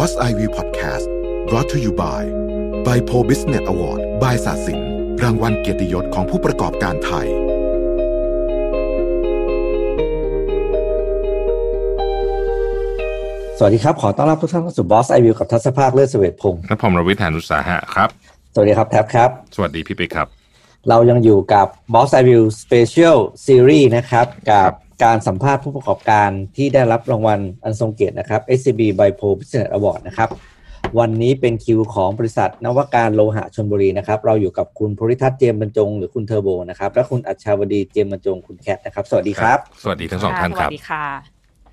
Boss IV Podcast brought to you by b y p o Business Award by ศาสินรางวัลเกียรติยศของผู้ประกอบการไทย สวัสดีครับ ขอต้อนรับทุกท่านเข้าสู่ Boss IV กับทัศภาคเลือดเสวตพงศ์และผมรวิทยานุสาหะครับ สวัสดีครับแท็บครับ สวัสดีพี่ปิ๊กครับ เรายังอยู่กับ Boss IV Special Series นะครับกับการสัมภาษณ์ผู้ประกอบการที่ได้รับรางวัลอันทรงเกียรตินะครับ SCB Bipo Business Award นะครับ วันนี้เป็นคิวของบริษัทนวการโลหะชนบุรีนะครับ เราอยู่กับคุณพริทัศน์เจมบรรจง หรือคุณเทอร์โบนะครับและคุณอัจฉาวดีเจมบรรจงคุณแคทนะครับ สวัสดีครับ สวัสดีทั้งสองท่านครับสวัสดีค่ะ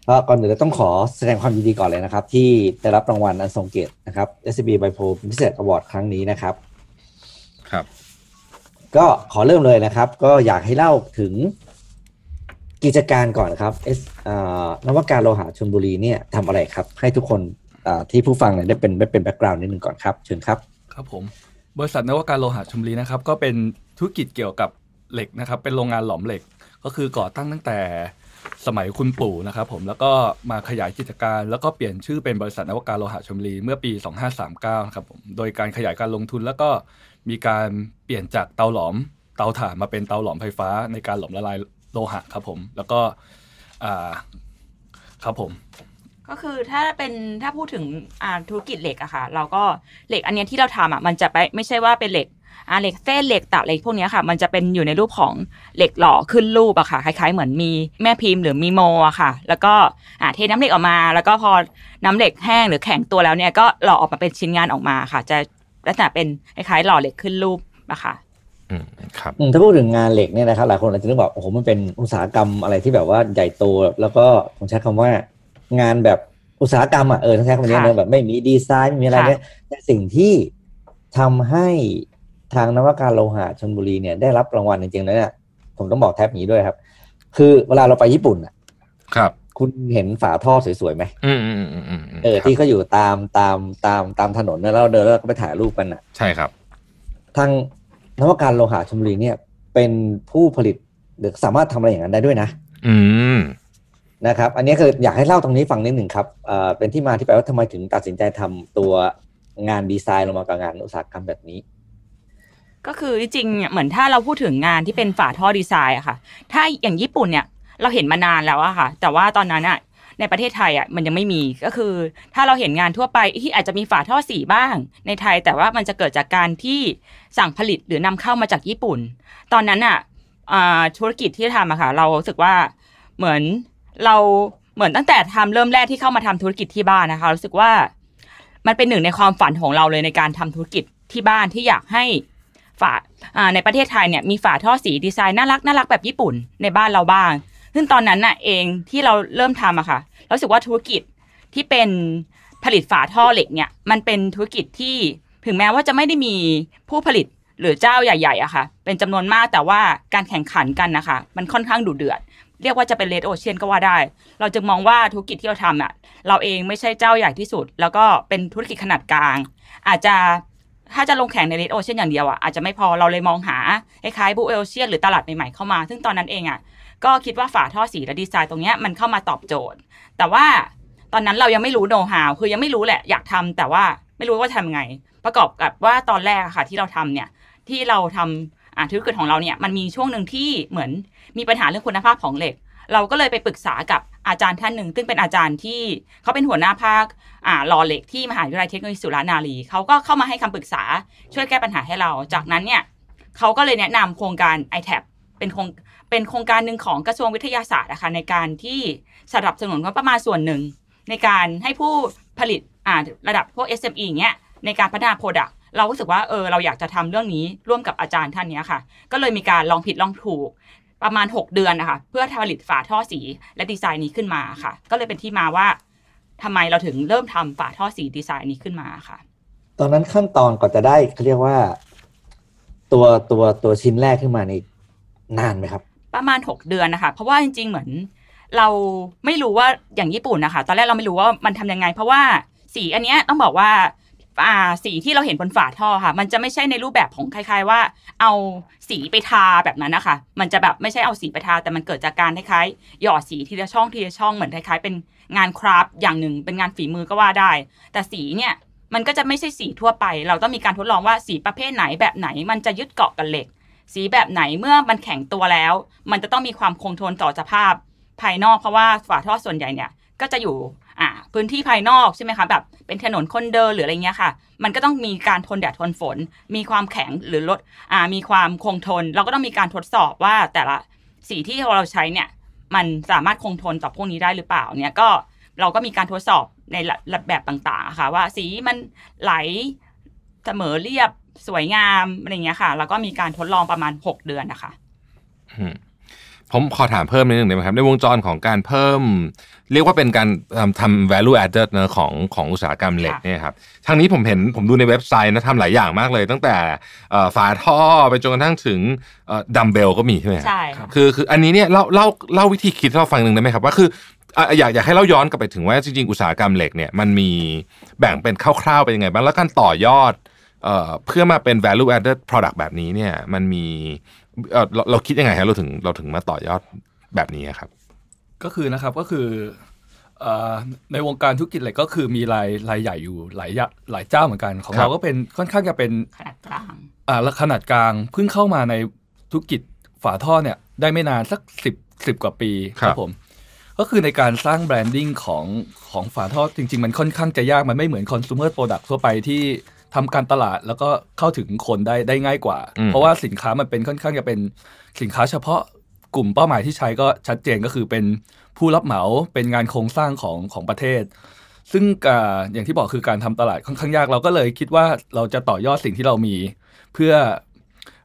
ก็ก่อนนึ่นเราต้องขอแสดงความยินดีก่อนเลยนะครับ ที่ได้รับรางวัลอันทรงเกียรตินะครับ SCB Bipo Business Award ครั้งนี้นะครับครับ ก็ขอเริ่มเลยนะครับ ก็อยากให้เล่าถึงกิจการก่อนครับเอสนวัตการโลหะชลบุรีเนี่ยทำอะไรครับให้ทุกคนที่ผู้ฟังเนี่ยได้เป็นได้เป็นแบ็กกราวน์นิดนึงก่อนครับเชิญครับครับผมบริษัทนวัตการโลหะชลบุรีนะครับก็เป็นธุรกิจเกี่ยวกับเหล็กนะครับเป็นโรงงานหลอมเหล็กก็คือก่อตั้งตั้งแต่สมัยคุณปู่นะครับผมแล้วก็มาขยายกิจการแล้วก็เปลี่ยนชื่อเป็นบริษัทนวัตการโลหะชมรีเมื่อปี 2539นะครับผมโดยการขยายการลงทุนแล้วก็มีการเปลี่ยนจากเตาหลอมเตาถ่านมาเป็นเตาหลอมไฟฟ้าในการหลอมละลายโลหะครับผม แล้วก็ครับผม ก็คือถ้าเป็นถ้าพูดถึงธุรกิจเหล็กอะค่ะเราก็เหล็กอันนี้ที่เราทำอะมันจะไปไม่ใช่ว่าเป็นเหล็กอ่าเหล็กเส้นเหล็กตับเหล็กพวกนี้ค่ะมันจะเป็นอยู่ในรูปของเหล็กหล่อขึ้นรูปอะค่ะคล้ายๆเหมือนมีแม่พิมพ์หรือมีโมอะค่ะ แล้วก็อ่าเทน้ำเหล็กออกมาแล้วก็พอน้ำเหล็กแห้งหรือแข็งตัวแล้วเนี่ยก็หล่อออกมาเป็นชิ้นงานออกมาค่ะ จะลักษณะเป็นคล้ายๆ หล่อเหล็กขึ้นรูปอะค่ะครับถ้าพูดถึงงานเหล็กเนี่ยนะครับ หลายคนอาจจะนึกบอกโอ้โหมันเป็นอุตสาหกรรมอะไรที่แบบว่าใหญ่โตแล้วก็ผมใช้คำว่า งานแบบอุตสาหกรรมอ่ะเออั้งใช้คำนี้เลยแบบไม่มีดีไซน์ไม่มีอะไรเนี่ยแต่สิ่งที่ทำให้ทางนวัตการโลหะชนบุรีเนี่ยได้รับรางวัลจริงๆแล้วเนี่ยผมต้องบอกแท็บนี้ด้วยครับ คือเวลาเราไปญี่ปุ่นอ่ะ ครับ คุณเห็นฝาท่อสวยๆไหมอืมอืมอืมอืมเออ ที่เขาอยู่ตามตามตามตามถนนแล้วเราเดินแล้วก็ไปถ่ายรูปกันอ่ะ ใช่ครับทางนวัตกรรมโลหะชมบุรีเนี่ยเป็นผู้ผลิตหรือสามารถทำอะไรอย่างนั้นได้ด้วยนะ อืมนะครับ อันนี้คืออยากให้เล่าตรงนี้ฟังนิดหนึ่งครับเอ่อเป็นที่มาที่ไปว่าทำไมถึงตัดสินใจทำตัวงานดีไซน์ลงมากับงานอุตสาหกรรมแบบนี้ ก็คือ จริงเหมือนถ้าเราพูดถึงงานที่เป็นฝาท่อดีไซน์อะค่ะ ถ้าอย่างญี่ปุ่นเนี่ยเราเห็นมานานแล้วอะค่ะ แต่ว่าตอนนั้นอะในประเทศไทยอ่ะมันยังไม่มีก็คือ ถ้าเราเห็นงานทั่วไปที่อาจจะมีฝาท่อสีบ้าง ในไทยแต่ว่ามันจะเกิดจากการที่สั่งผลิตหรือนำเข้ามาจากญี่ปุ่น ตอนนั้นอ่ะธุรกิจที่ทำอะค่ะเราสึกว่าเหมือนเราเหมือนตั้งแต่ทำเริ่มแรกที่เข้ามาทำธุรกิจที่บ้านนะคะรู้สึกว่ามันเป็นหนึ่งในความฝันของเราเลยในการทำธุรกิจที่บ้านที่อยากให้ฝาในประเทศไทยเนี่ยมีฝาท่อสีดีไซน์น่ารักน่ารักแบบ ญี่ปุ่นในบ้านเราบ้างซึ่งตอนนั้นน่ะเองที่เราเริ่มทำอะค่ะเราสึกว่าธุรกิจที่เป็นผลิตฝาท่อเหล็กเนี่ยมันเป็นธุรกิจที่ถึงแม้ว่าจะไม่ได้มีผู้ผลิตหรือเจ้าใหญ่ๆอะค่ะเป็นจำนวนมากแต่ว่าการแข่งขันกันนะคะมันค่อนข้างดุเดือด เรียกว่าจะเป็นเลดโอเชียนก็ว่าได้ เราจึงมองว่าธุรกิจที่เราทำอะเราเองไม่ใช่เจ้าใหญ่ที่สุด แล้วก็เป็นธุรกิจขนาดกลาง อาจจะถ้าจะลงแข่งในเลดโอเชียนอย่างเดียวอะอาจจะไม่พอเราเลยมองหาคล้ายๆบูเอลเชียนหรือตลาดใหม่ๆเข้ามา ซึ่งตอนนั้นเองอะก็คิดว่าฝาท่อสีและดีไซน์ตรงนี้มันเข้ามาตอบโจทย์ แต่ว่าตอนนั้นเรายังไม่รู้โน้ตฮาวคือยังไม่รู้แหละอยากทำแต่ว่าไม่รู้ว่าทำไง ประกอบกับว่าตอนแรกค่ะที่เราทำเนี่ยที่เราทำอาธุรกิจของเราเนี่ย มันมีช่วงหนึ่งที่เหมือนมีปัญหาเรื่องคุณภาพของเหล็ก เราก็เลยไปปรึกษากับอาจารย์ท่านหนึ่งซึ่งเป็นอาจารย์ที่เขาเป็นหัวหน้าภาคอ่ารอเหล็กที่มหาวิทยาลัยเทคโนโลยีสุรานารีเขาก็เข้ามาให้คำปรึกษาช่วยแก้ปัญหาให้เรา จากนั้นเนี่ยเขาก็เลยแนะนำโครงการ i t a ทเป็นโครงเป็นโครงการหนึ่งของกระทรวงวิทยาศาสตร์นะคะในการที่สนับสนุน่าประมาณส่วนหนึ่ง ในการให้ผู้ผลิตอ่าระดับพวก SME อย่างเงี้ย ในการพัฒนาโปรดักเรารู้สึกว่าเออเราอยากจะทำเรื่องนี้ร่วมกับอาจารย์ท่านนี้ค่ะ ก็เลยมีการลองผิดลองถูกประมาณ 6 เดือนนะคะเพื่อผลิตฝาท่อสี และดีไซน์นี้ขึ้นมาค่ะ ก็เลยเป็นที่มาว่า ทำไมเราถึงเริ่มทำฝาท่อสีดีไซน์นี้ขึ้นมาค่ะ ตอนนั้นขั้นตอนก่อนจะได้เขาเรียกว่าตัวตัวตัวชิ้นแรกขึ้นมานี่นานไหมครับประมาณ 6 เดือนนะคะ เพราะว่าจริงๆ เหมือน เราไม่รู้ว่าอย่างญี่ปุ่นนะคะ ตอนแรกเราไม่รู้ว่ามันทำยังไง เพราะว่าสีอันเนี้ยต้องบอกว่าอ่าสีที่เราเห็นบนฝาท่อค่ะ มันจะไม่ใช่ในรูปแบบของคล้ายๆว่าเอาสีไปทาแบบนั้นนะคะ มันจะแบบไม่ใช่เอาสีไปทาแต่มันเกิดจากการคล้ายๆ หยอดสีทีละช่องทีละช่องเหมือนคล้ายๆ เป็นงานคราฟอย่างหนึ่งเป็นงานฝีมือก็ว่าได้ แต่สีเนี่ยมันก็จะไม่ใช่สีทั่วไป เราต้องมีการทดลองว่าสีประเภทไหนแบบไหน มันจะยึดเกาะกับเหล็กสีแบบไหนเมื่อมันแข็งตัวแล้ว มันจะต้องมีความคงทนต่อสภาพภายนอก เพราะว่าฝาท่อส่วนใหญ่เนี่ยก็จะอยู่อ่าพื้นที่ภายนอกใช่ไหมคะแบบเป็นถนนคนเดินหรืออะไรเงี้ยค่ะมันก็ต้องมีการทนแดดทนฝน มีความแข็งหรือลดอ่ามีความคงทน เราก็ต้องมีการทดสอบว่าแต่ละสีที่เราใช้เนี่ย มันสามารถคงทนต่อพวกนี้ได้หรือเปล่าเนี่ยก็เราก็มีการทดสอบในแบบต่าง ๆ ค่ะว่าสีมันไหลเสมอเรียบสวยงามอะไรเงี้ยค่ะ แล้วก็มีการทดลองประมาณ 6 เดือนนะคะผมขอถามเพิ่มนิดนึงได้ไหมครับในวงจรของการเพิ่ม เรียกว่าเป็นการทำ value added นะของของอุตสาหกรรมเหล็กเนี่ยครับทางนี้ผมเห็นผมดูในเว็บไซต์นะทำหลายอย่างมากเลย ตั้งแต่ฝาท่อไปจนกระทั่งถึงดัมเบลก็มีใช่ไหมใช่คือคืออันนี้เนี่ยเล่าเล่าเล่าวิธีคิดเราฟังหนึ่งได้ไหมครับว่าคืออยากอยากให้เราย้อนกลับไปถึงว่าจริงๆอุตสาหกรรมเหล็กเนี่ยมันมีแบ่งเป็นคร่าวๆเป็นยังไงบ้างแล้วการต่อยอดเพื่อมาเป็น value added product แบบนี้เนี่ย มันมีเราเราคิดยังไงฮะเราถึงเราถึงมาต่อยอดแบบนี้ครับ ก็คือนะครับ ก็คือในวงการธุรกิจอะไรก็คือมีรายรายใหญ่อยู่หลายหลายเจ้าเหมือนกัน ของเราก็เป็นค่อนข้างจะเป็นขนาดกลางอ่าขนาดกลางเพิ่งเข้ามาในธุรกิจฝาท่อเนี่ย ได้ไม่นานสักสิบสิบกว่าปีครับผม ก็คือในการสร้างแบรนดิ้งของของฝาท่อจริงๆ มันค่อนข้างจะยาก มันไม่เหมือนคอน sumer product ทั่วไปที่ทำการตลาดแล้วก็เข้าถึงคนได้ได้ง่ายกว่า เพราะว่าสินค้ามันเป็นค่อนข้างจะเป็นสินค้าเฉพาะกลุ่มเป้าหมายที่ใช้ก็ชัดเจนก็คือเป็นผู้รับเหมาเป็นงานโครงสร้างของของประเทศ ซึ่งอย่างที่บอกคือการทำตลาดค่อนข้างยากเราก็เลยคิดว่าเราจะต่อยอดสิ่งที่เรามีเพื่อ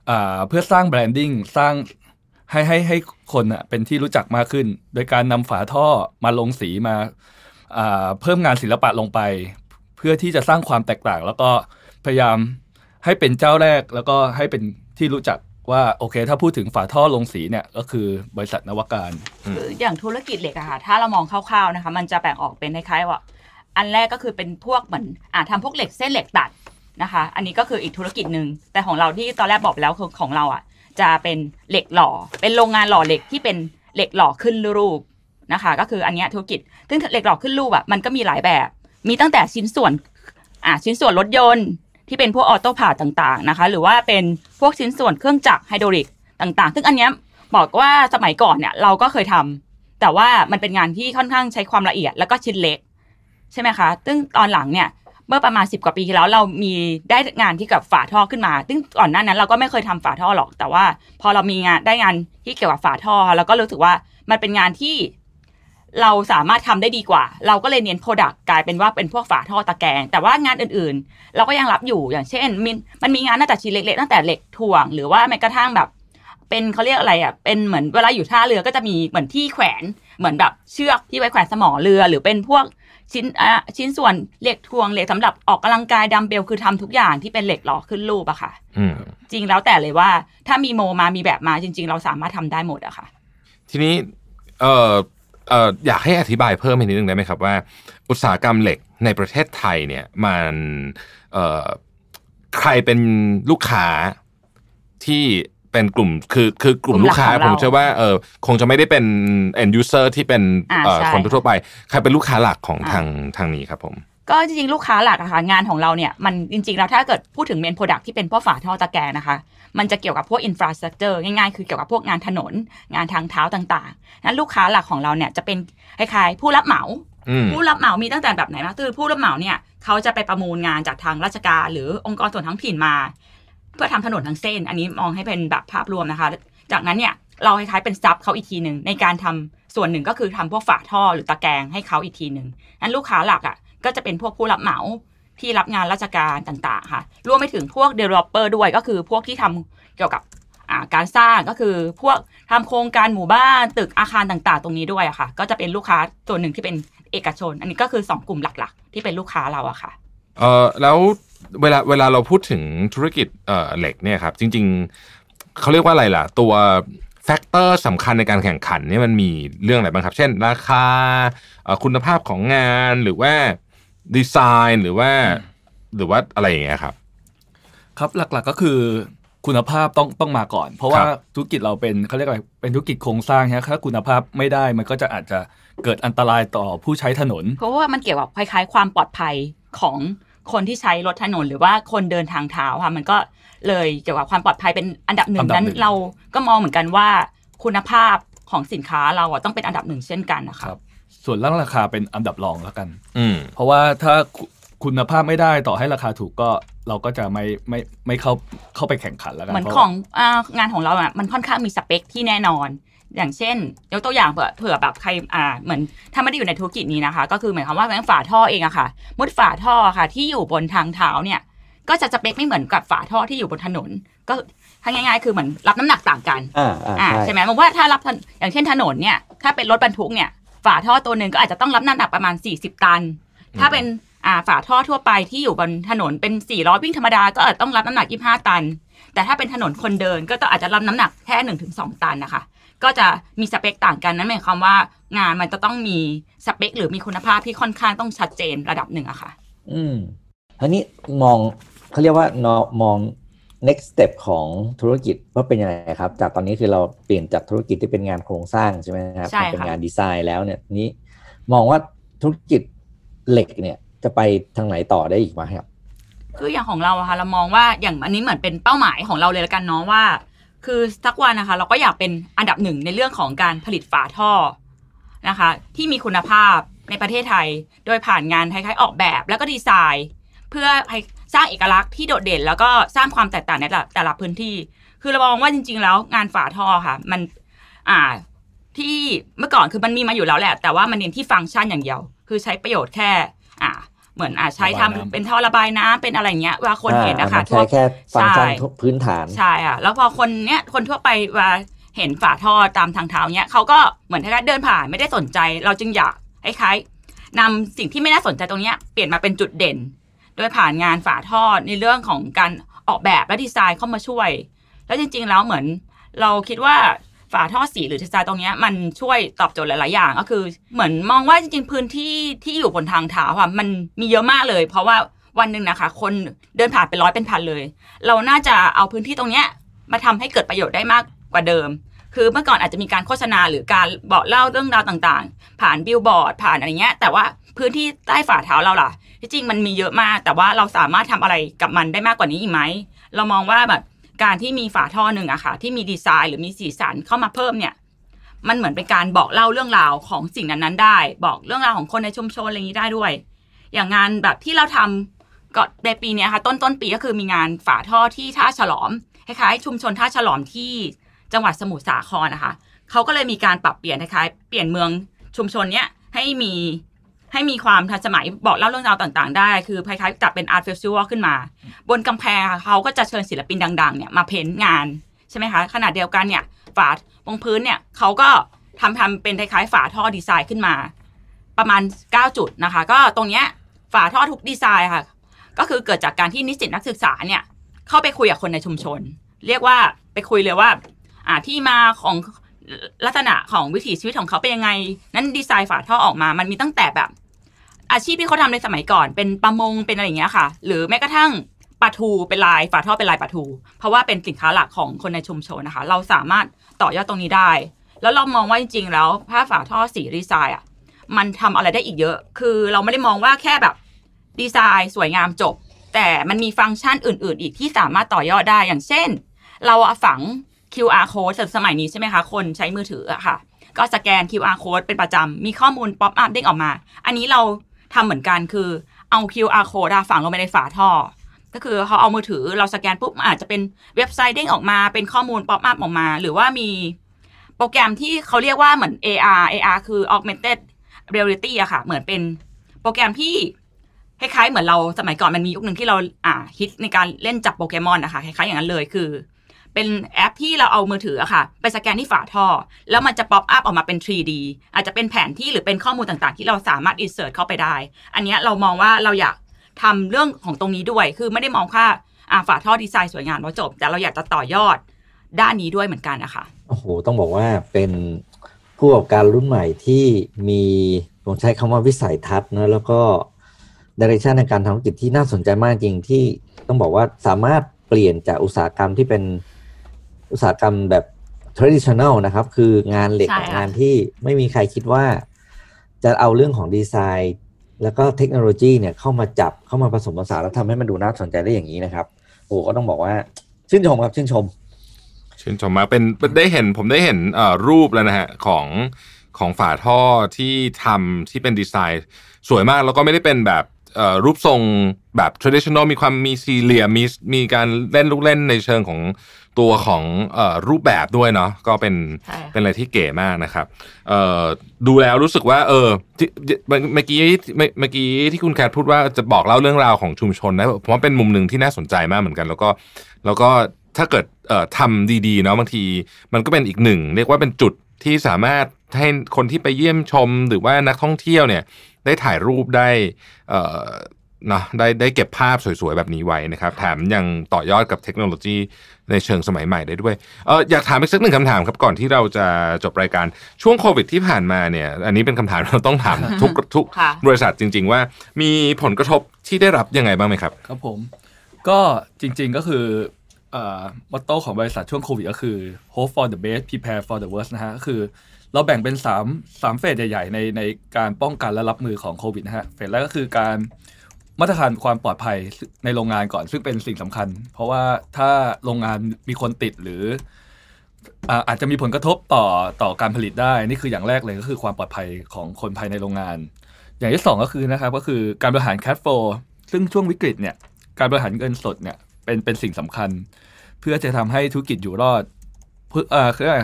อเพื่อสร้างแบรนดิ้งสร้างให้ให้ให้คนอ่ะเป็นที่รู้จักมากขึ้น โดยการนำฝาท่อมาลงสีมาเพิ่มงานศิลปะลงไป เพื่อที่จะสร้างความแตกต่างแล้วก็พยายามให้เป็นเจ้าแรกแล้วก็ให้เป็นที่รู้จักว่าโอเค ถ้าพูดถึงฝาท่อลงสีเนี่ย ก็คือบริษัทนวการคืออย่างธุรกิจเหล็กอะค่ะ ถ้าเรามองคร่าวๆนะคะมันจะแบ่งออกเป็นคล้ายๆว่าอันแรกก็คือเป็นพวกเหมือนอ่าทำพวกเหล็กเส้นเหล็กตัดนะคะ อันนี้ก็คืออีกธุรกิจหนึ่งแต่ของเราที่ตอนแรกบอกแล้วคือของเราอะจะเป็นเหล็กหล่อ เป็นโรงงานหล่อเหล็กที่เป็นเหล็กหล่อขึ้นรูปนะคะ ก็คืออันนี้ธุรกิจซึ่งเหล็กหล่อขึ้นรูปอะมันก็มีหลายแบบ มีตั้งแต่ชิ้นส่วนอ่าชิ้นส่วนรถยนต์ที่เป็นพวกออโต้ผ่าต่างๆนะคะหรือว่าเป็นพวกชิ้นส่วนเครื่องจักรไฮดรอลิก ต่าง ๆ ซึ่งอันนี้บอกว่าสมัยก่อนเนี่ยเราก็เคยทำ แต่ว่ามันเป็นงานที่ค่อนข้างใช้ความละเอียดแล้วก็ชิ้นเล็ก ใช่ไหมคะ ซึ่งตอนหลังเนี่ย เมื่อประมาณ10กว่าปีที่แล้ว เรามีได้งานที่กับฝาท่อขึ้นมาซึ่งก่อนหน้านั้นเราก็ไม่เคยทำฝาท่อหรอก แต่ว่าพอเรามีงานได้งานที่เกี่ยวกับฝาท่อแล้วก็รู้สึกว่ามันเป็นงานที่เราสามารถทำได้ดีกว่า เราก็เลยเนียนโปรดักต์กลายเป็นว่าเป็นพวกฝาท่อตะแกรงแต่ว่างานอื่นๆ เราก็ยังรับอยู่อย่างเช่นมันมีงานตั้งแต่ชิ้นเล็กๆตั้งแต่เหล็กถ่วงหรือว่าแม้กระทั่งแบบ เป็นเขาเรียกอะไรอ่ะเป็นเหมือนเวลาอยู่ท่าเรือก็จะมีเหมือนที่แขวนเหมือนแบบเชือกที่ไว้แขวนสมอเรือหรือเป็นพวกชิ้นอ่ะชิ้นส่วนเหล็กถ่วงเหล็กสำหรับออกกำลังกายดัมเบลคือทำทุกอย่างที่เป็นเหล็กหล่อขึ้นรูปอะค่ะจริงแล้วแต่เลยว่าถ้ามีโมมามีแบบมาจริง ๆ เราสามารถทำได้หมดอะค่ะ ทีนี้ เอ่อเอ่ออยากให้อธิบายเพิ่มอีกนิดนึงได้ไหมครับว่าอุตสาหกรรมเหล็กในประเทศไทยเนี่ยมันเอ่อใครเป็นลูกค้าที่เป็นกลุ่มคือคือกลุ่มลูกค้าผมเชื่อว่าเออคงจะไม่ได้เป็น end user ที่เป็นคนทั่วไป ใครเป็นลูกค้าหลักของทางทางนี้ครับผมก็จริง ๆ ลูกค้าหลักอะค่ะงานของเราเนี่ยมันจริงๆ แล้วถ้าเกิดพูดถึงเมนโปรดักที่เป็นพ่อฝาท่อตะแกรงนะคะ มันจะเกี่ยวกับพวกอินฟราสตรักเจอร์ง่ายๆคือเกี่ยวกับพวกงานถนนงานทางเท้าต่างๆ นั้นลูกค้าหลักของเราเนี่ยจะเป็นคล้ายๆผู้รับเหมาผู้รับเหมามีตั้งแต่แบบไหนมาคือผู้รับเหมาเนี่ยเขาจะไปประมูลงานจากทางราชการหรือองค์กรส่วนท้องถิ่นมาเพื่อทำถนนทั้งเส้น อันนี้มองให้เป็นแบบภาพรวมนะคะ จากนั้นเนี่ยเราคล้ายๆเป็นซับเขาอีกทีหนึ่งในการทำส่วนหนึ่งก็คือทำพวกฝาท่อหรือตะแกรงให้เขาอีกทีหนึ่งนั้นลูกค้าหลักอะ่ะก็จะเป็นพวกผู้รับเหมาที่รับงานราชการต่างๆค่ะ รวมไปถึงพวก developer ด้วย ก็คือพวกที่ทำเกี่ยวกับการสร้างก็คือพวกทำโครงการหมู่บ้านตึกอาคารต่างๆ ตรงนี้ด้วยอะค่ะก็จะเป็นลูกค้าส่วนหนึ่งที่เป็นเอกชน อันนี้ก็คือ 2 กลุ่มหลักๆ ที่เป็นลูกค้าเราอะค่ะเออแล้วเวลาเวลาเราพูดถึงธุรกิจเหล็กเนี่ยครับจริงๆเขาเรียกว่าอะไรล่ะ ตัวแฟกเตอร์สำคัญในการแข่งขันนี่มันมีเรื่องอะไรบ้างครับเช่น ราคาคุณภาพของงานหรือว่าดีไซน์หรือว่าหรือว่าอะไรอย่างเงี้ยครับ ครับหลักๆก็คือคุณภาพต้องต้องมาก่อน เพราะว่าธุรกิจเราเป็นเขาเรียกอะไรเป็นธุรกิจโครงสร้างฮะถ้าคุณภาพไม่ได้มันก็จะอาจจะเกิดอันตรายต่อผู้ใช้ถนน เพราะว่ามันเกี่ยวกับคล้ายๆความปลอดภัยของคนที่ใช้รถถนน หรือว่าคนเดินทางเท้าค่ะมันก็เลยเกี่ยวกับความปลอดภัยเป็นอันดับหนึ่งนั้น เราก็มองเหมือนกันว่าคุณภาพของสินค้าเราอ่ะต้องเป็นอันดับหนึ่งเช่นกันนะครับส่วนเรื่องราคาเป็นอันดับรองแล้วกันอืเพราะว่าถ้าคุณภาพไม่ได้ต่อให้ราคาถูกก็เราก็จะไม่ไม่ไม่เข้าเข้าไปแข่งขันแล้วกัน เหมือนของงานของเราอ่ะมันค่อนข้างมีสเปคที่แน่นอน อย่างเช่นยกตัวอย่างเผื่อเผื่อแบบใครอ่าเหมือนถ้าไม่ได้อยู่ในธุรกิจนี้นะคะ ก็คือหมายความว่าแม้ฝาท่อเองอะค่ะมุดฝาท่อค่ะ ที่อยู่บนทางเท้าเนี่ยก็จะสเปคไม่เหมือนกับฝาท่อที่อยู่บนถนน ก็ทางง่าย ๆ คือเหมือนรับน้ำหนักต่างกันอ่าใช่ไหมมองว่าถ้ารับอย่างเช่นถนนเนี่ยถ้าเป็นรถบรรทุกเนี่ยฝาท่อตัวหนึ่งก็อาจจะต้องรับน้ำหนัก ประมาณ 40 ตัน ถ้าเป็นฝาท่อทั่วไปที่อยู่บนถนนเป็น4ล้อวิ่งธรรมดาก็อาจต้องรับน้ำหนัก 25 ตัน แต่ถ้าเป็นถนนคนเดินก็ต้องอาจจะรับน้ำหนัก แค่ 1-2 ตันนะคะ ก็จะมีสเปคต่างกันนั่นหมายความว่างานมันจะต้องมีสเปคหรือมีคุณภาพที่ค่อนข้างต้องชัดเจนระดับหนึ่งอะคะ่ะ อืมทีนี้มองเขาเรียกว่ามอง next step ของธุรกิจว่าเป็นยังไงครับ จากตอนนี้คือเราเปลี่ยนจากธุรกิจที่เป็นงานโครงสร้างใช่ไหมครับมาเป็นงานดีไซน์แล้วเนี่ยนี้มองว่าธุรกิจเหล็กเนี่ยจะไปทางไหนต่อได้อีกไหมครับ คืออย่างของเราอะค่ะเรามองว่าอย่างอันนี้เหมือนเป็นเป้าหมายของเราเลยละกันเนาะว่า คือสักวันนะคะเราก็อยากเป็นอันดับหนึ่งในเรื่องของการผลิตฝาท่อนะคะ ที่มีคุณภาพในประเทศไทย โดยผ่านงานคล้ายๆออกแบบ แล้วก็ดีไซน์เพื่อสร้างเอกลักษณ์ที่โดดเด่นแล้วก็สร้างความแตกต่างในแต่ละพื้นที่ คือเรามองว่าจริง ๆ แล้วงานฝาท่อค่ะ มันอ่าที่เมื่อก่อนคือมันมีมาอยู่แล้วแหละแต่ว่ามันเน้นที่ฟังก์ชันอย่างเดียว คือใช้ประโยชน์แค่อ่าเหมือนอาใช้ทำเป็นท่อระบายน้ำเป็นอะไรเงี้ยว่าคนเห็นนะคะทั่วแค่ฟังก์ชันพื้นฐานใช่ค่ะแล้วพอคนเนี้ยคนทั่วไปว่าเห็นฝาท่อตามทางเท้าเนี้ยเขาก็เหมือนแค่เดินผ่านไม่ได้สนใจ เราจึงอยากคล้ายๆนำสิ่งที่ไม่น่าสนใจตรงเนี้ยเปลี่ยนมาเป็นจุดเด่นโดยผ่านงานฝาท่อในเรื่องของการออกแบบและดีไซน์เข้ามาช่วย แล้วจริง ๆ แล้วเหมือน เราคิดว่าฝาท่อสีหรือดีไซน์ตรงนี้ มันช่วยตอบโจทย์หลาย ๆอย่าง ก็คือ เหมือนมองว่าจริง ๆพื้นที่ที่อยู่บนทางเท้าค่ะมันมีเยอะมากเลย เพราะว่าวันหนึ่งนะคะ คนเดินผ่านเป็นร้อยเป็นพันเลย เราน่าจะเอาพื้นที่ตรงเนี้ยมาทำให้เกิดประโยชน์ได้มากกว่าเดิม คือเมื่อก่อนอาจจะมีการโฆษณา หรือการบอกเล่าเรื่องราวต่างๆ ผ่านบิลบอร์ดผ่านอะไรเงี้ยแต่ว่าพื้นที่ใต้ฝ่าเท้าเราล่ะที่จริงมันมีเยอะมาก แต่ว่าเราสามารถทำอะไรกับมันได้มากกว่านี้อีกไหมเรามองว่าแบบการที่มีฝาท่อหนึ่งอะค่ะ ที่มีดีไซน์หรือมีสีสันเข้ามาเพิ่มเนี่ย มันเหมือนเป็นการบอกเล่าเรื่องราวของสิ่งนั้นๆได้ บอกเรื่องราวของคนในชุมชนอะไรย่างนี้ได้ด้วย อย่างงานแบบที่เราทำก็ในปีนี้ค่ะ ต้นต้นปีก็คือมีงานฝาท่อที่ท่าฉลอมคล้ายๆชุมชนท่าฉลอมที่จังหวัดสมุทรสาครนะคะเขาก็เลยมีการปรับเปลี่ยนคล้ายๆเปลี่ยนเมืองชุมชนเนี้ยให้มีให้มีความทันสมัยบอกเล่าเรื่องราวต่าง ๆได้ คือคล้ายๆจัดเป็นอาร์ตเฟสติวัลขึ้นมา บนกำแพงเขาก็จะเชิญศิลปินดังๆเนี่ยมาเพ้นงานใช่ไหมคะ ขนาดเดียวกันเนี่ยฝาบงพื้นเนี่ยเขาก็ทำทำเป็นคล้ายๆฝาท่อดีไซน์ขึ้นมา ประมาณ 9 จุดนะคะ ก็ตรงเนี้ยฝาท่อทุกดีไซน์ค่ะ ก็คือเกิดจากการที่นิสิตนักศึกษาเนี่ยเข้าไปคุยกับคนในชุมชน เรียกว่าไปคุยเลยว่าอ่าที่มาของลักษณะของวิถีชีวิตของเขาเป็นยังไง นั้นดีไซน์ฝาท่อออกมามันมีตั้งแต่แบบ อาชีพที่เขาทำในสมัยก่อน เป็นประมงเป็นอะไรอย่างเงี้ยค่ะ หรือแม้กระทั่งปลาทูเป็นลายฝาท่อเป็นลายปลาทูเพราะว่าเป็นสินค้าหลักของคนในชุมชนนะคะ เราสามารถต่อยอดตรงนี้ได้ แล้วเรามองว่าจริงๆแล้ว ผ้าฝาท่อสีดีไซน์อ่ะมันทำอะไรได้อีกเยอะคือเราไม่ได้มองว่าแค่แบบดีไซน์ สวยงามจบ แต่มันมีฟังก์ชันอื่น ๆอีกที่สามารถต่อยอดได้อย่างเช่น เราฝัง QR code สมัยนี้ใช่ไหมคะ คนใช้มือถืออะค่ะก็สแกน QR code เป็นประจำ มีข้อมูลป๊อปอัพเด้งออกมา อันนี้เราทำเหมือนกันคือเอา QR code ฝังลงไปในฝาท่อ ก็คือเขาเอามือถือ เราสแกนปุ๊บ อาจจะเป็นเว็บไซต์เด้งออกมาเป็นข้อมูลป๊อปอัพออกมา หรือว่ามีโปรแกรมที่เขาเรียกว่าเหมือน AR AR คือ augmented reality อะค่ะเหมือนเป็นโปรแกรมที่คล้ายๆ เหมือนเราสมัยก่อนมันมียุคหนึ่งที่เราอ่าฮิตในการเล่นจับโปเกมอนนะคะคล้ายๆอย่างนั้นเลยคือเป็นแอป ที่เราเอามือถืออะค่ะ ไปสแกนที่ฝาท่อแล้วมันจะป๊อปอัพออกมาเป็น 3D อาจจะเป็นแผนที่หรือเป็นข้อมูลต่างๆ ที่เราสามารถอินเสิร์ตเข้าไปได้ อันนี้เรามองว่าเราอยากทำเรื่องของตรงนี้ด้วยคือไม่ได้มองค่าฝาท่อดีไซน์สวยงามพอจบแต่เราอยากจะต่อยอดด้านนี้ด้วยเหมือนกันนะคะโอ้โหต้องบอกว่าเป็นผู้ประกอบการรุ่นใหม่ที่มีผมใช้คำว่าวิสัยทัศน์นะแล้วก็ดิเรกชันในการทำธุรกิจที่น่าสนใจมากจริงที่ต้องบอกว่าสามารถเปลี่ยนจากอุตสาหกรรมที่เป็นอุตสาหกรรมแบบ traditional นะครับ คืองานเหล็กงานที่ไม่มีใครคิดว่า จะเอาเรื่องของดีไซน์ แล้วก็เทคโนโลยีเนี่ยเข้ามาจับเข้ามาผสมผสานแล้วทำให้มันดูน่าสนใจได้อย่างนี้นะครับ โอ้ก็ต้องบอกว่า ชื่นชมครับ ชื่นชม ชื่นชมมาเป็นได้เห็นผมได้เห็นรูปแล้วนะฮะของของฝาท่อที่ทำที่เป็นดีไซน์สวยมาก แล้วก็ไม่ได้เป็นแบบรูปทรงแบบ traditional มีความมีสี่เหลี่ยมมีมีการเล่นลูกเล่นในเชิงของตัวของรูปแบบด้วยเนาะก็เป็นเป็นอะไรที่เก๋มากนะครับดูแล้วรู้สึกว่า เออเมื่อกี้เมื่อกี้ที่คุณแคทพูดว่าจะบอกเล่าเรื่องราวของชุมชน นะผมว่าเป็นมุมหนึ่งที่น่าสนใจมากเหมือนกัน แล้วก็แล้วก็ถ้าเกิดทำดีๆ เนาะบางทีมันก็เป็นอีกหนึ่งเรียกว่าเป็นจุดที่สามารถให้คนที่ไปเยี่ยมชมหรือว่านักท่องเที่ยวเนี่ยได้ถ่ายรูปได้เนาะได้ได้เก็บภาพสวยๆแบบนี้ไว้นะครับแถมยังต่อยอดกับเทคโนโลยีในเชิงสมัยใหม่ได้ด้วยเอออยากถามอีกสักหนึ่งคำถามครับก่อนที่เราจะจบรายการช่วงโควิดที่ผ่านมาเนี่ย อันนี้เป็นคำถามเราต้องถามทุกทุกบริษัทจริง ๆ ว่ามีผลกระทบที่ได้รับยังไงบ้างไหมครับ ครับผม ก็จริง ๆ ก็คือมอตโต้ของบริษัทช่วงโควิด ก็คือ hope for the best prepare for the worst นะฮะก็คือเราแบ่งเป็น3มเฟสใหญ่ ๆในในการป้องกันและรับมือของโควิดนะฮะเฟสแรกก็คือการมาตรฐานความปลอดภัยในโรงงานก่อน ซึ่งเป็นสิ่งสำคัญ เพราะว่าถ้าโรงงานมีคนติดหรืออาจจะมีผลกระทบต่อต่อการผลิตได้ นี่คืออย่างแรกเลยก็คือความปลอดภัยของคนภายในโรงงาน อย่างที่ 2 ก็คือนะครับ ก็คือการบริหารแคดโฟลซึ่งช่วงวิกฤตเนี่ยการบริหารเงินสดเนี่ยเป็นเป็นสิ่งสำคัญ เพื่อจะทำให้ธุรกิจอยู่รอดเพื่อเอ่อ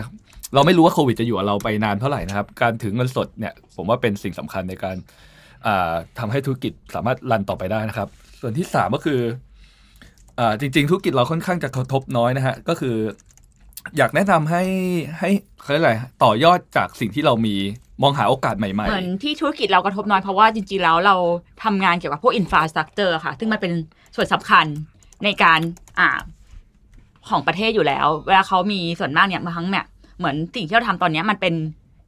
เราไม่รู้ว่าโควิดจะอยู่กับเราไปนานเท่าไหร่นะครับ การถึงเงินสดเนี่ย ผมว่าเป็นสิ่งสำคัญในการทำให้ธุรกิจสามารถรันต่อไปได้นะครับ ส่วนที่สามก็คืออจริงๆ ธุรกิจเราค่อนข้างจะกระทบน้อยนะฮะก็คืออยากแนะนำให้ให้เขาอะไรต่อยอดจากสิ่งที่เรามีมองหาโอกาสใหม่ๆเหมือนที่ธุรกิจเรากระทบน้อยเพราะว่าจริงๆแล้วเราทำงานเกี่ยวกับพวกอินฟราสตรักเจอร์ค่ะ ซึ่งมันเป็นส่วนสำคัญในการอของประเทศอยู่แล้วเวลาเขามีส่วนมากเนี่ยบางครั้งเนี่ยเหมือนสิ่งที่เราทำตอนนี้มันเป็น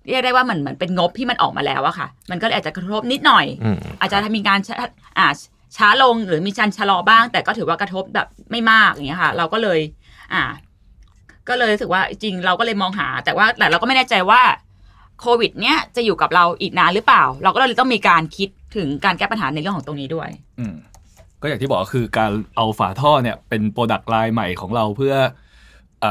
เรียกได้ว่าเหมือนเหมือนเป็นงบที่มันออกมาแล้วอะค่ะ มันก็เลยอาจจะกระทบนิดหน่อยอาจจะมีการช้าลงหรือมีชันชะลอบ้าง แต่ก็ถือว่ากระทบแบบไม่มากอย่างเงี้ยค่ะ เราก็เลย อ่า ก็เลยรู้สึกว่าจริงเราก็เลยมองหาแต่ว่า แต่เราก็ไม่แน่ใจว่า โควิด เนี้ยจะอยู่กับเราอีกนานหรือเปล่า เราก็เลยต้องมีการคิดถึงการแก้ปัญหาในเรื่องของตรงนี้ด้วย อืก็อย่างที่บอกคือการเอาฝาท่อเนี่ย เป็นโปรดักต์ไลน์ใหม่ของเราเพื่ออ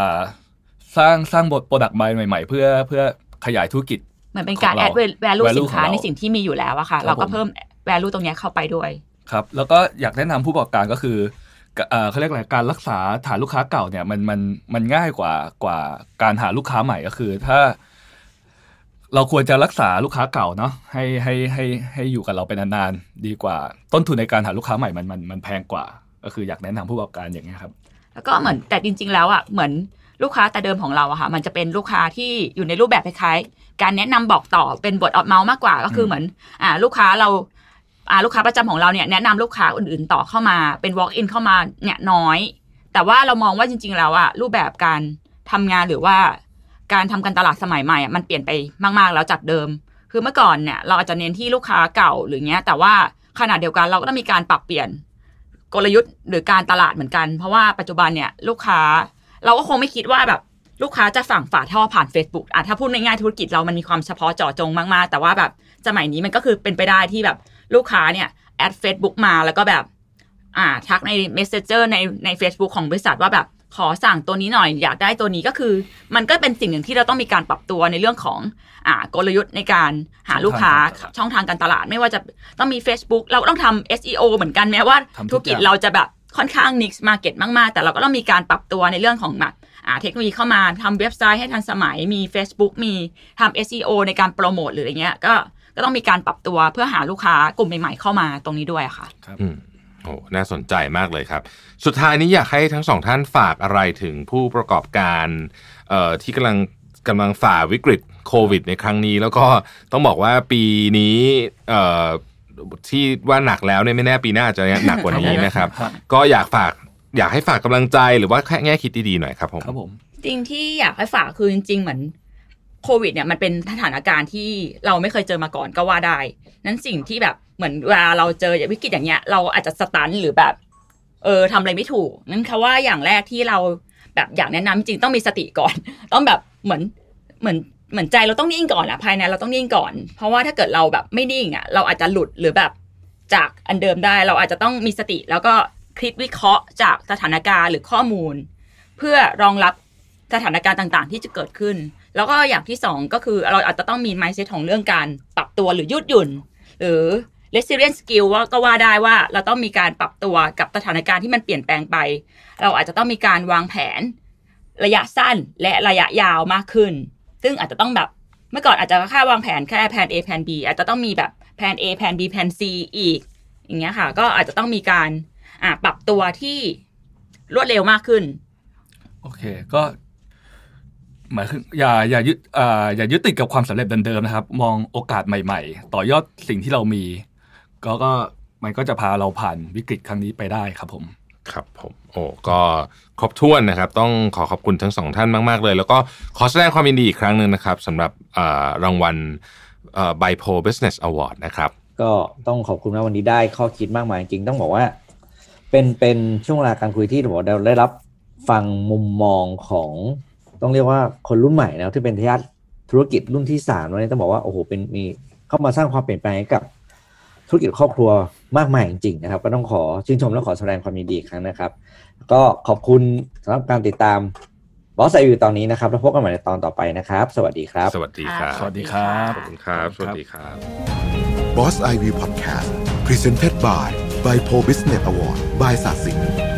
สร้างสร้างบทโปรดักต์ใหม่ ๆ เพื่อเพื่อขยายธุรกิจ เหมือนเป็นการ add value สินค้าในสิ่งที่มีอยู่แล้วอะค่ะเราก็เพิ่ม value ตรงนี้เข้าไปด้วย ครับ แล้วก็อยากแนะนำผู้ประกอบการก็คือเขาเรียกอะไรการรักษาฐานลูกค้าเก่าเนี่ย มันมันมันง่ายกว่ากว่าการหาลูกค้าใหม่ก็คือ ถ้า เราควรจะรักษาลูกค้าเก่าเนาะให้ให้ให้ให้อยู่กับเราไปนานๆดีกว่าต้นทุนในการหาลูกค้าใหม่ มันมันมันแพงกว่า ก็คืออยากแนะนำผู้ประกอบการอย่างนี้ครับ แล้วก็เหมือนแต่จริง ๆ แล้วอ่ะเหมือนลูกค้าแต่เดิมของเราอะค่ะ มันจะเป็นลูกค้าที่อยู่ในรูปแบบคล้ายๆ การแนะนำบอกต่อเป็นบทออดเมาส์มากกว่าก็คือเหมือนอ่าลูกค้าเราอ่าลูกค้าประจำของเราเนี่ยแนะนำลูกค้าอื่นๆต่อเข้ามาเป็น walk in เข้ามาเนี่ยน้อย แต่ว่าเรามองว่าจริง ๆแล้วอะรูปแบบการทำงานหรือว่าการทำการตลาดสมัยใหม่อะมันเปลี่ยนไปมากๆแล้วจากเดิม คือเมื่อก่อนเนี่ยเราอาจจะเน้นที่ลูกค้าเก่าหรือเงี้ย แต่ว่าขนาดเดียวกันเราก็ต้องมีการปรับเปลี่ยนกลยุทธ์ หรือการตลาดเหมือนกันเพราะว่าปัจจุบันเนี่ยลูกค้าเราก็คงไม่คิดว่าแบบลูกค้าจะฝั่งฝาท่อผ่าน Facebook อ่ะถ้าพูดง่ายๆ ธุรกิจเรามันมีความเฉพาะเจาะจงมากๆ แต่ว่าแบบสมัยนี้มันก็คือเป็นไปได้ที่แบบลูกค้าเนี่ยแอด Facebook มาแล้วก็แบบอ่าทักใน Messenger ในใน Facebook ของบริษัทว่าแบบขอสั่งตัวนี้หน่อย อยากได้ตัวนี้ก็คือ มันก็เป็นสิ่งหนึ่งที่เราต้องมีการปรับตัวในเรื่องของอ่ากลยุทธ์ในการหาลูกค้าช่องทางการตลาดไม่ว่าจะต้องมี Facebook เราต้องทำ SEO เหมือนกันแม้ว่าธุรกิจเราจะแบบค่อนข้างนิชมาเก็ตมากๆ แต่เราก็ต้องมีการปรับตัวในเรื่องของแบบเทคโนโลยีเข้ามาทำเว็บไซต์ให้ทันสมัย มี Facebook มีทำ SEO ในการโปรโมทหรืออะไรเงี้ยก็ก็ต้องมีการปรับตัวเพื่อหาลูกค้ากลุ่มใหม่ๆเข้ามาตรงนี้ด้วยค่ะครับโอ้น่าสนใจมากเลยครับ สุดท้ายนี้อยากให้ทั้งสองท่านฝากอะไรถึงผู้ประกอบการ ที่กำลังกำลังฝ่าวิกฤตโควิด ในครั้งนี้ แล้วก็ต้องบอกว่าปีนี้ที่ว่าหนักแล้วเนี่ยไม่แน่ปีหน้าจะหนักกว่านี้นะครับ ก็อยากฝากอยากให้ฝากกำลังใจหรือว่าแค่แง่คิดดีๆหน่อยครับผมครับผมจริงที่อยากให้ฝากคือจริงๆเหมือนโควิดเนี่ยมันเป็นสถานการณ์ที่เราไม่เคยเจอมาก่อนก็ว่าได้ นั้นสิ่งที่แบบเหมือนเวลาเราเจอวิกฤตอย่างเงี้ยเราอาจจะสตันหรือแบบเออทำอะไรไม่ถูกนั่นคือว่าอย่างแรกที่เราแบบอยากแนะนำจริงต้องมีสติก่อนต้องแบบเหมือนเหมือนเหมือนใจ เราต้องนิ่งก่อนอะภายในเราต้องนิ่งก่อน เพราะว่าถ้าเกิดเราแบบไม่นิ่งอะเราอาจจะหลุดหรือแบบจากอันเดิมได้ เราอาจจะต้องมีสติ แล้วก็คิดวิเคราะห์จากสถานการณ์หรือข้อมูลเพื่อรองรับสถานการณ์ต่างๆที่จะเกิดขึ้น แล้วก็อย่างที่สองก็คือเราอาจจะต้องมีไมซ์เซตของเรื่องการ ปรับตัวหรือยุดหยุ่นหรือ resilience skill ว่าก็ว่าได้ว่าเราต้องมีการปรับตัวกับสถานการณ์ที่มันเปลี่ยนแปลงไป เราอาจจะต้องมีการวางแผน ระยะสั้นและระยะยาวมากขึ้นซึ่งอาจจะต้องแบบ เมื่อก่อนอาจจะค่าวางแผนแค่แผน A แผน B อาจจะต้องมีแบบแผน A แผน B แผน C อีก อย่างเงี้ยค่ะ ก็อาจจะต้องมีการ อ่าปรับตัวที่รวดเร็วมากขึ้น โอเค ก็หมายถึงอย่าอย่ายึดอ่าอย่ายึดติดกับความสำเร็จเดิมๆนะครับ มองโอกาสใหม่ๆ ต่อยอดสิ่งที่เรามี ก็ก็มันก็จะพาเราผ่านวิกฤตครั้งนี้ไปได้ครับผมครับผมโอ้ก็ครบถ้วนนะครับต้องขอขอบคุณทั้งสองท่านมาก ๆ เลย แล้วก็ขอแสดงความยินดีอีกครั้งหนึ่งนะครับสำหรับรางวัลไบโพ Business Award นะครับ ก็ต้องขอบคุณนะวันนี้ได้ข้อคิดมากมายจริงต้องบอกว่า เป็นเป็นช่วงเวลาการคุยที่ผมได้รับฟังมุมมองของ ต้องเรียกว่าคนรุ่นใหม่นะที่เป็นทายาทธุรกิจรุ่นที่สามวันนี้ต้องบอกว่าโอ้โหเป็นมีเข้ามาสร้างความเปลี่ยนแปลงกับธุรกิจครอบครัวมากมายจริงๆนะครับ ก็ต้องขอชื่นชมและขอแสดงความยินดีครั้งนะครับ ก็ขอบคุณสำหรับการติดตามบอสไออยู่ตอนนี้นะครับ แล้วพบกันใหม่ในตอนต่อไปนะครับ สวัสดีครับ สวัสดีครับ สวัสดีครับขอบคุณครับสวัสดีครับบอสไอวีพอดแคสต์พรีเซนต์ by b i บ o b u s i n ส s s อ w วอร์ดศาสิงห์